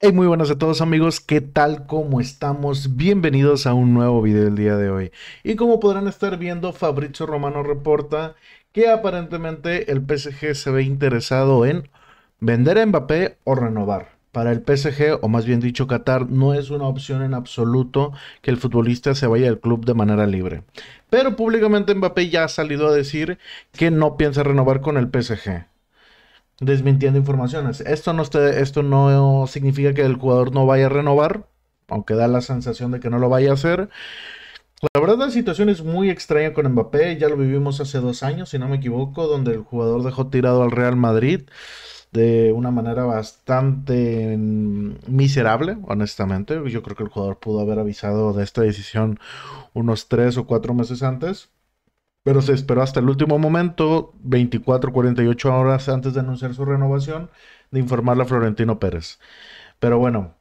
Hey, muy buenas a todos amigos, ¿qué tal? ¿Cómo estamos? Bienvenidos a un nuevo video del día de hoy. Y como podrán estar viendo, Fabricio Romano reporta que aparentemente el PSG se ve interesado en vender a Mbappé o renovar. Para el PSG, o más bien dicho Qatar, no es una opción en absoluto que el futbolista se vaya al club de manera libre. Pero públicamente Mbappé ya ha salido a decir que no piensa renovar con el PSG desmintiendo informaciones. Esto no, esto no significa que el jugador no vaya a renovar, aunque da la sensación de que no lo vaya a hacer. La verdad la situación es muy extraña con Mbappé, ya lo vivimos hace dos años, si no me equivoco, donde el jugador dejó tirado al Real Madrid de una manera bastante mm, miserable, honestamente. Yo creo que el jugador pudo haber avisado de esta decisión unos tres o cuatro meses antes pero se esperó hasta el último momento, 24, 48 horas antes de anunciar su renovación, de informarle a Florentino Pérez. Pero bueno,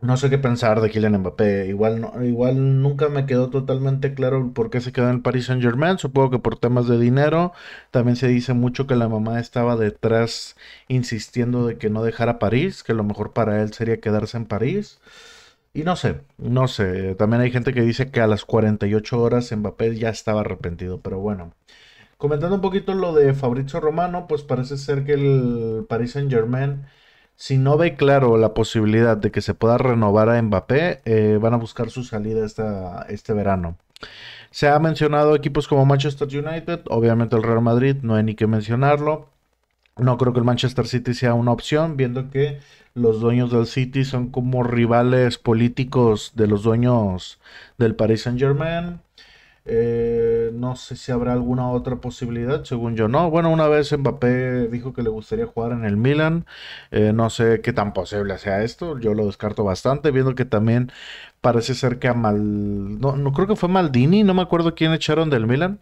no sé qué pensar de Kylian Mbappé. Igual, no, igual nunca me quedó totalmente claro por qué se quedó en Paris Saint Germain. Supongo que por temas de dinero. También se dice mucho que la mamá estaba detrás insistiendo de que no dejara París, que lo mejor para él sería quedarse en París. Y no sé, no sé. También hay gente que dice que a las 48 horas Mbappé ya estaba arrepentido, pero bueno. Comentando un poquito lo de Fabrizio Romano, pues parece ser que el Paris Saint Germain, si no ve claro la posibilidad de que se pueda renovar a Mbappé, eh, van a buscar su salida este verano. Se ha mencionado equipos como Manchester United, obviamente el Real Madrid, no hay ni que mencionarlo. No creo que el Manchester City sea una opción, viendo que los dueños del City son como rivales políticos de los dueños del Paris Saint Germain. Eh, no sé si habrá alguna otra posibilidad, según yo no. Bueno, una vez Mbappé dijo que le gustaría jugar en el Milan. Eh, no sé qué tan posible sea esto. Yo lo descarto bastante, viendo que también parece ser que a Mal... No, no creo que fue Maldini, no me acuerdo quién echaron del Milan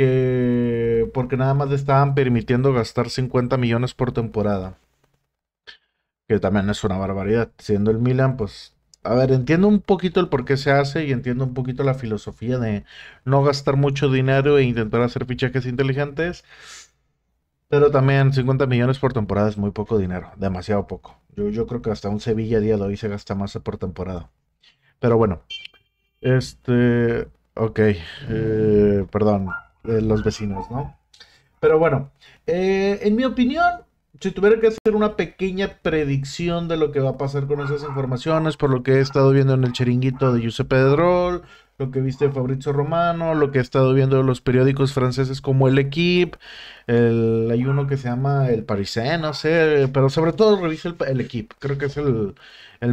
que porque nada más le estaban permitiendo gastar 50 millones por temporada. Que también es una barbaridad. Siendo el Milan, pues a ver, entiendo un poquito el por qué se hace y entiendo un poquito la filosofía de no gastar mucho dinero e intentar hacer fichajes inteligentes. Pero también 50 millones por temporada es muy poco dinero, demasiado poco. Yo, yo creo que hasta un Sevilla a día de hoy se gasta más por temporada. Pero bueno, este, ok, eh, perdón, los vecinos, ¿no? Pero bueno, eh, en mi opinión, si tuviera que hacer una pequeña predicción de lo que va a pasar con esas informaciones, por lo que he estado viendo en el chiringuito de Giuseppe Droll, lo que viste Fabrizio Romano, lo que he estado viendo en los periódicos franceses como El Equipe, el, hay uno que se llama El Parisien, no sé, pero sobre todo revisa el, el Equipe, creo que es el,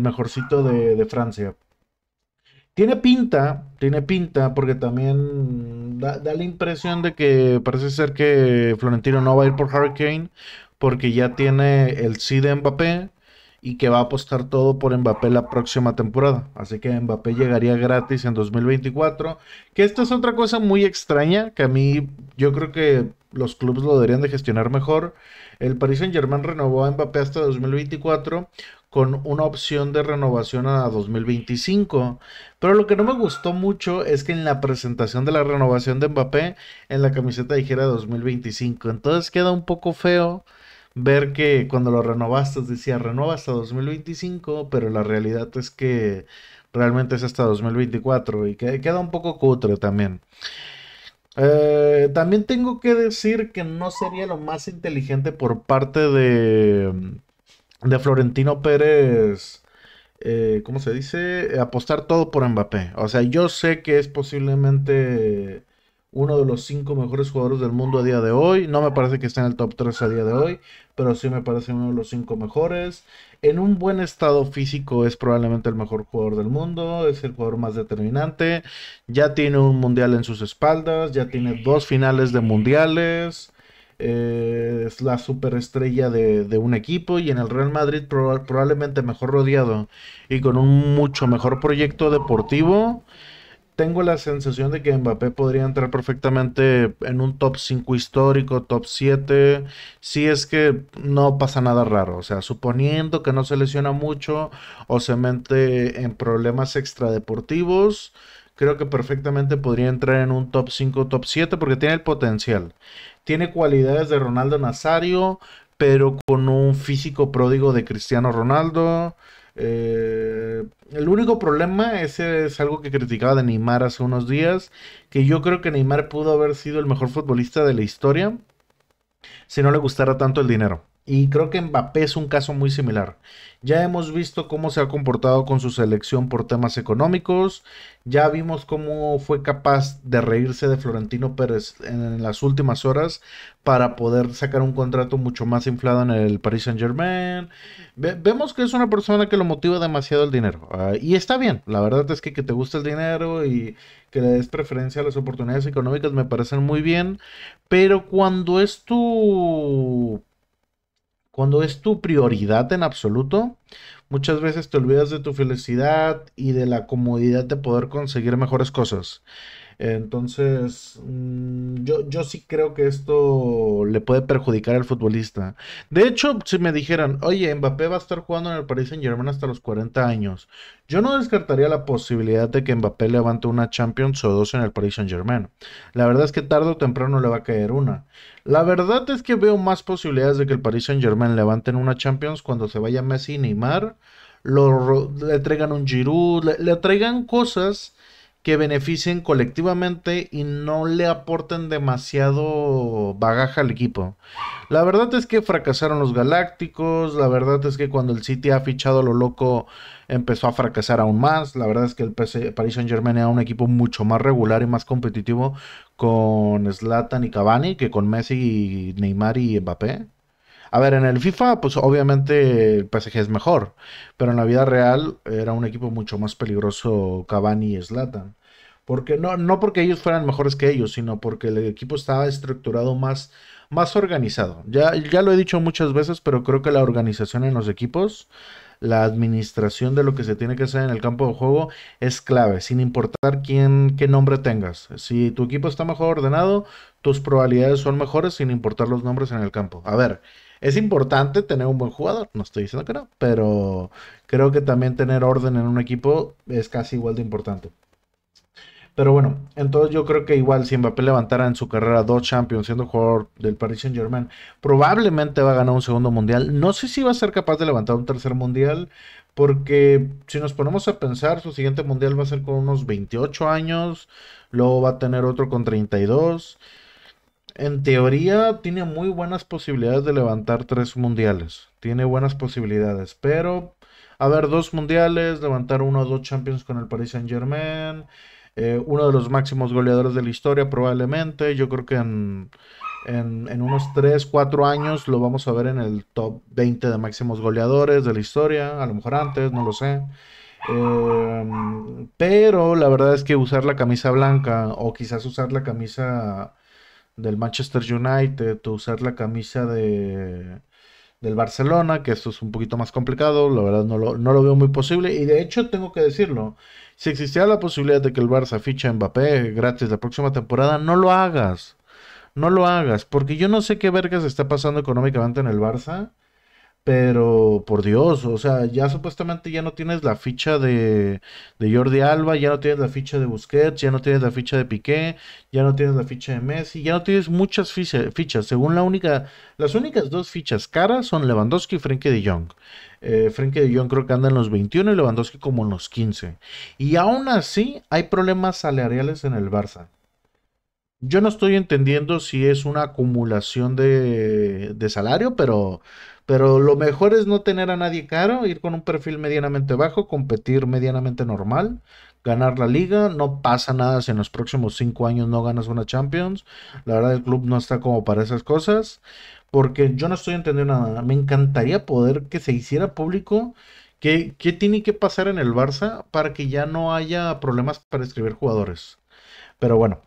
mejorcito de Francia. Tiene pinta, tiene pinta, porque también da, la impresión de que parece ser que Florentino no va a ir por Hurricane, porque ya tiene el sí de Mbappé y que va a apostar todo por Mbappé la próxima temporada. Así que Mbappé llegaría gratis en 2024. Que esta es otra cosa muy extraña, que a mí yo creo que los clubes lo deberían de gestionar mejor el Paris Saint Germain renovó a Mbappé hasta 2024 con una opción de renovación a 2025. Pero lo que no me gustó mucho es que en la presentación de la renovación de Mbappé en la camiseta dijera 2025. Entonces queda un poco feo ver que cuando lo renovaste decía renova hasta 2025, pero la realidad es que realmente es hasta 2024 y que queda un poco cutre también. Eh, también tengo que decir que no sería lo más inteligente por parte de, mm, de Florentino Pérez. Eh, ¿Cómo se dice? Apostar todo por Mbappé. O sea, yo sé que es posiblemente uno de los cinco mejores jugadores del mundo a día de hoy. No me parece que esté en el top 3 a día de hoy, pero sí me parece uno de los cinco mejores. En un buen estado físico es probablemente el mejor jugador del mundo, es el jugador más determinante. Ya tiene un mundial en sus espaldas, ya tiene dos finales de mundiales. Eh, es la superestrella de, un equipo y en el Real Madrid probablemente mejor rodeado y con un mucho mejor proyecto deportivo tengo la sensación de que Mbappé podría entrar perfectamente en un top 5 histórico, top 7, si es que no pasa nada raro. O sea, suponiendo que no se lesiona mucho o se mete en problemas extradeportivos, creo que perfectamente podría entrar en un top 5, top 7, porque tiene el potencial. Tiene cualidades de Ronaldo Nazario, pero con un físico pródigo de Cristiano Ronaldo. Eh, el único problema, ese es algo que criticaba de Neymar hace unos días, que yo creo que Neymar pudo haber sido el mejor futbolista de la historia si no le gustara tanto el dinero. Y creo que Mbappé es un caso muy similar. Ya hemos visto cómo se ha comportado con su selección por temas económicos. Ya vimos cómo fue capaz de reírse de Florentino Pérez en, las últimas horas para poder sacar un contrato mucho más inflado en el Paris Saint Germain. vemos que es una persona que lo motiva demasiado el dinero. Ah, y está bien. La verdad es que que te gusta el dinero y que le des preferencia a las oportunidades económicas me parecen muy bien. Pero cuando es tu cuando es tu prioridad en absoluto, muchas veces te olvidas de tu felicidad y de la comodidad de poder conseguir mejores cosas. Entonces, mm, yo, yo sí creo que esto le puede perjudicar al futbolista. De hecho, si me dijeran, oye, Mbappé va a estar jugando en el Paris Saint Germain hasta los 40 años, yo no descartaría la posibilidad de que Mbappé levante una Champions o dos en el Paris Saint Germain. La verdad es que tarde o temprano le va a caer una. La verdad es que veo más posibilidades de que el Paris Saint Germain levanten una Champions cuando se vaya Messi y Neymar. le traigan un Giroud, le, le traigan cosas que beneficien colectivamente y no le aporten demasiado bagaje al equipo. La verdad es que fracasaron los Galácticos, la verdad es que cuando el City ha fichado a lo loco empezó a fracasar aún más, la verdad es que el PSG Paris Saint Germain era un equipo mucho más regular y más competitivo con Zlatan y Cavani que con Messi, Neymar y Mbappé. A ver, en el FIFA, pues obviamente el PSG es mejor, pero en la vida real era un equipo mucho más peligroso Cavani y Slatan, Porque no, no porque ellos fueran mejores que ellos, sino porque el equipo estaba estructurado más, más organizado. Ya, ya lo he dicho muchas veces, pero creo que la organización en los equipos la administración de lo que se tiene que hacer en el campo de juego es clave, sin importar quién, qué nombre tengas. Si tu equipo está mejor ordenado, tus probabilidades son mejores sin importar los nombres en el campo. A ver, es importante tener un buen jugador, no estoy diciendo que no, pero creo que también tener orden en un equipo es casi igual de importante. Pero bueno, entonces yo creo que igual si Mbappé levantara en su carrera dos Champions siendo jugador del Paris Saint Germain, probablemente va a ganar un segundo mundial. No sé si va a ser capaz de levantar un tercer mundial, porque si nos ponemos a pensar, su siguiente mundial va a ser con unos 28 años, luego va a tener otro con 32 en teoría tiene muy buenas posibilidades de levantar tres mundiales. Tiene buenas posibilidades, pero a ver, dos mundiales, levantar uno o dos Champions con el Paris Saint Germain, eh, uno de los máximos goleadores de la historia probablemente. Yo creo que en, en, unos 3, 4 años lo vamos a ver en el top 20 de máximos goleadores de la historia, a lo mejor antes, no lo sé. Em, pero la verdad es que usar la camisa blanca o quizás usar la camisa del Manchester United o usar la camisa de, del Barcelona, que esto es un poquito más complicado, la verdad no lo, no lo, veo muy posible. Y de hecho, tengo que decirlo, si existiera la posibilidad de que el Barça ficha a Mbappé gratis la próxima temporada, no lo hagas. No lo hagas, porque yo no sé qué vergas está pasando económicamente en el Barça pero por Dios, o sea, ya supuestamente ya no tienes la ficha de, Jordi Alba, ya no tienes la ficha de Busquets, ya no tienes la ficha de Piqué, ya no tienes la ficha de Messi, ya no tienes muchas fichas. Según la única, las únicas dos fichas caras son Lewandowski y Frenkie de Jong. Eh, Frenkie de Jong creo que anda en los 21 y Lewandowski como en los 15. Y aún así hay problemas salariales en el Barça. Yo no estoy entendiendo si es una acumulación de, de, salario, pero, pero lo mejor es no tener a nadie caro, ir con un perfil medianamente bajo, competir medianamente normal, ganar la liga. No pasa nada si en los próximos cinco años no ganas una Champions. La verdad, el club no está como para esas cosas, porque yo no estoy entendiendo nada. Me encantaría poder que se hiciera público. ¿Qué, qué tiene que pasar en el Barça para que ya no haya problemas para escribir jugadores? Pero bueno,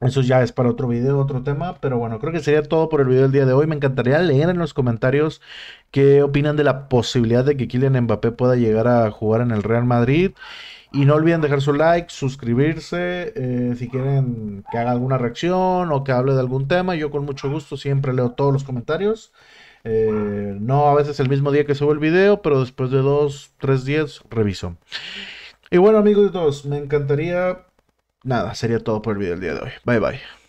eso ya es para otro video, otro tema, pero bueno, creo que sería todo por el video del día de hoy. Me encantaría leer en los comentarios qué opinan de la posibilidad de que Kylian Mbappé pueda llegar a jugar en el Real Madrid. Y no olviden dejar su like, suscribirse, eh, si quieren que haga alguna reacción o que hable de algún tema. Yo con mucho gusto siempre leo todos los comentarios. Eh, no a veces el mismo día que subo el video, pero después de dos, tres días reviso. Y bueno amigos, todos, me encantaría nada, sería todo por el video del día de hoy. Bye bye.